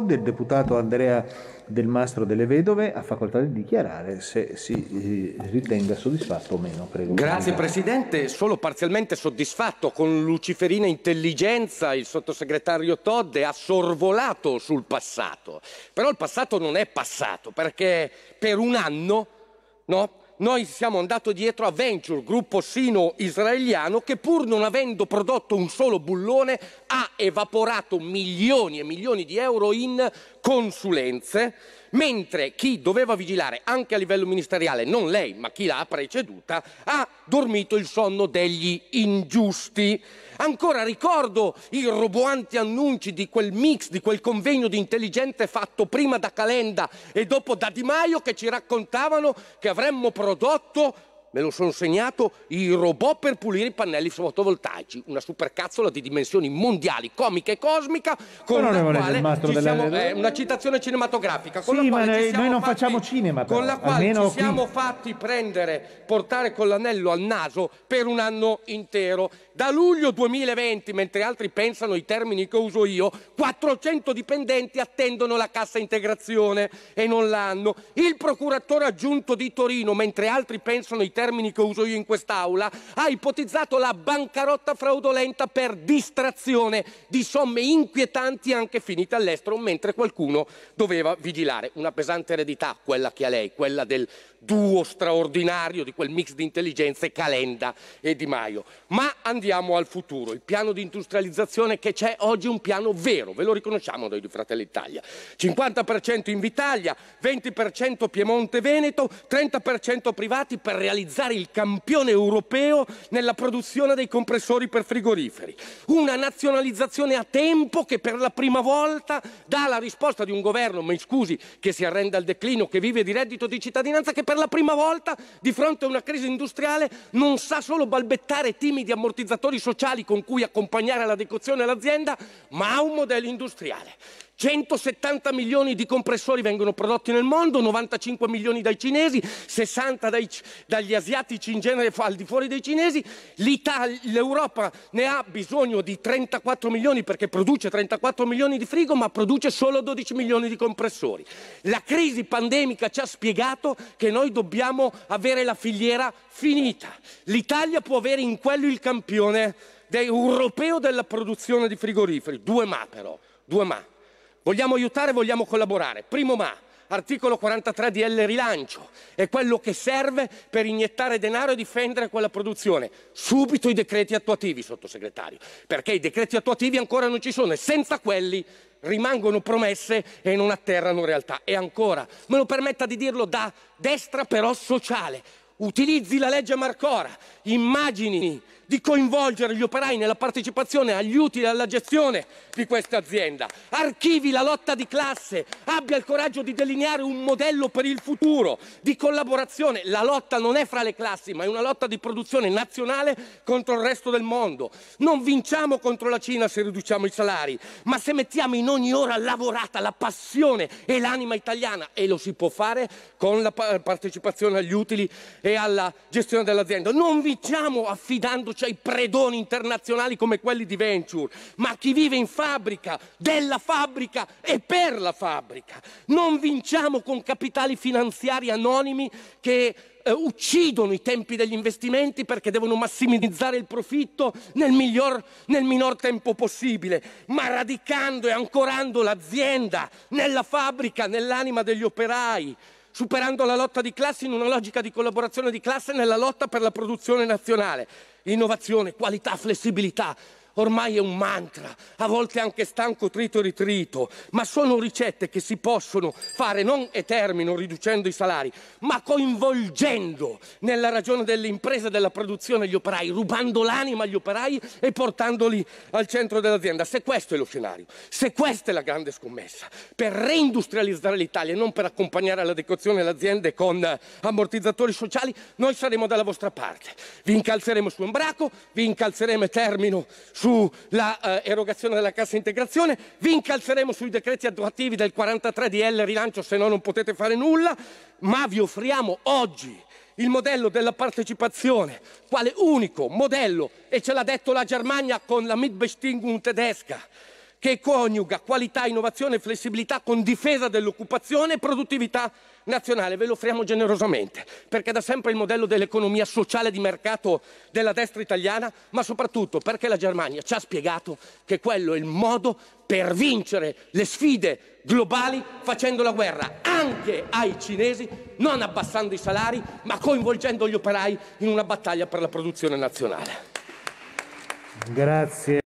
del deputato Andrea Del Mastro delle Vedove ha facoltà di dichiarare se si eh, ritenga soddisfatto o meno. Prego. Grazie Presidente, solo parzialmente soddisfatto. Con luciferina intelligenza il sottosegretario Todd ha sorvolato sul passato. Però il passato non è passato perché per un anno no, noi siamo andati dietro a Venture, gruppo sino-israeliano, che pur non avendo prodotto un solo bullone ha evaporato milioni e milioni di euro in consulenze, mentre chi doveva vigilare anche a livello ministeriale, non lei ma chi l'ha preceduta, ha dormito il sonno degli ingiusti. Ancora ricordo i roboanti annunci di quel mix, di quel convegno di intelligente fatto prima da Calenda e dopo da Di Maio che ci raccontavano che avremmo prodotto me lo sono segnato, i robot per pulire i pannelli fotovoltaici, una supercazzola di dimensioni mondiali, comica e cosmica, con la quale ci della... siamo, eh, una citazione cinematografica. Con sì, la quale noi, noi non fatti, facciamo cinema, però, con la quale ci siamo fatti prendere, portare con l'anello al naso per un anno intero. Da luglio 2020, mentre altri pensano i termini che uso io, 400 dipendenti attendono la cassa integrazione e non l'hanno. Il procuratore aggiunto di Torino, mentre altri pensano i termini termini che uso io in quest'aula, ha ipotizzato la bancarotta fraudolenta per distrazione di somme inquietanti anche finite all'estero, mentre qualcuno doveva vigilare. Una pesante eredità quella che ha lei, quella del duo straordinario di quel mix di intelligenze Calenda e Di Maio. Ma andiamo al futuro. Il piano di industrializzazione che c'è oggi è un piano vero, ve lo riconosciamo noi di Fratelli Italia. 50% in Vitalia, 20% Piemonte-Veneto, 30% privati per realizzare realizzare il campione europeo nella produzione dei compressori per frigoriferi. Una nazionalizzazione a tempo che per la prima volta dà la risposta di un governo, mi scusi, che si arrende al declino, che vive di reddito di cittadinanza, che per la prima volta di fronte a una crisi industriale non sa solo balbettare timidi ammortizzatori sociali con cui accompagnare la decozione all'azienda, ma ha un modello industriale. 170 milioni di compressori vengono prodotti nel mondo, 95 milioni dai cinesi, 60 dai, dagli asiatici in genere al di fuori dei cinesi. L'Europa ne ha bisogno di 34 milioni perché produce 34 milioni di frigo ma produce solo 12 milioni di compressori. La crisi pandemica ci ha spiegato che noi dobbiamo avere la filiera finita. L'Italia può avere in quello il campione europeo della produzione di frigoriferi. Due ma però, due ma. Vogliamo aiutare, vogliamo collaborare. Primo ma, articolo 43 di L Rilancio, è quello che serve per iniettare denaro e difendere quella produzione. Subito i decreti attuativi, sottosegretario, perché i decreti attuativi ancora non ci sono e senza quelli rimangono promesse e non atterrano realtà. E ancora, me lo permetta di dirlo da destra però sociale, utilizzi la legge Marcora, immagini di coinvolgere gli operai nella partecipazione agli utili e alla gestione di questa azienda. Archivi la lotta di classe, abbia il coraggio di delineare un modello per il futuro, di collaborazione. La lotta non è fra le classi, ma è una lotta di produzione nazionale contro il resto del mondo. Non vinciamo contro la Cina se riduciamo i salari, ma se mettiamo in ogni ora lavorata la passione e l'anima italiana, e lo si può fare con la partecipazione agli utili e alla gestione dell'azienda. Non vinciamo affidando fiducia i predoni internazionali come quelli di Venture, ma chi vive in fabbrica, della fabbrica e per la fabbrica. Non vinciamo con capitali finanziari anonimi che eh, uccidono i tempi degli investimenti perché devono massimizzare il profitto nel, miglior, nel minor tempo possibile, ma radicando e ancorando l'azienda nella fabbrica, nell'anima degli operai superando la lotta di classe in una logica di collaborazione di classe nella lotta per la produzione nazionale. Innovazione, qualità, flessibilità, ormai è un mantra, a volte anche stanco trito e ritrito, ma sono ricette che si possono fare non e termino riducendo i salari, ma coinvolgendo nella ragione delle imprese, della produzione gli operai, rubando l'anima agli operai e portandoli al centro dell'azienda. Se questo è lo scenario, se questa è la grande scommessa, per reindustrializzare l'Italia e non per accompagnare alla decozione le aziende con ammortizzatori sociali, noi saremo dalla vostra parte. Vi incalzeremo su un braco, vi incalzeremo, e termino, su sulla eh, erogazione della cassa integrazione, vi incalzeremo sui decreti attuativi del 43 di L rilancio se no non potete fare nulla, ma vi offriamo oggi il modello della partecipazione, quale unico modello, e ce l'ha detto la Germania con la Mitbestimmung tedesca, che coniuga qualità, innovazione e flessibilità con difesa dell'occupazione e produttività nazionale. Ve lo offriamo generosamente, perché da sempre il modello dell'economia sociale di mercato della destra italiana, ma soprattutto perché la Germania ci ha spiegato che quello è il modo per vincere le sfide globali facendo la guerra anche ai cinesi, non abbassando i salari, ma coinvolgendo gli operai in una battaglia per la produzione nazionale. Grazie.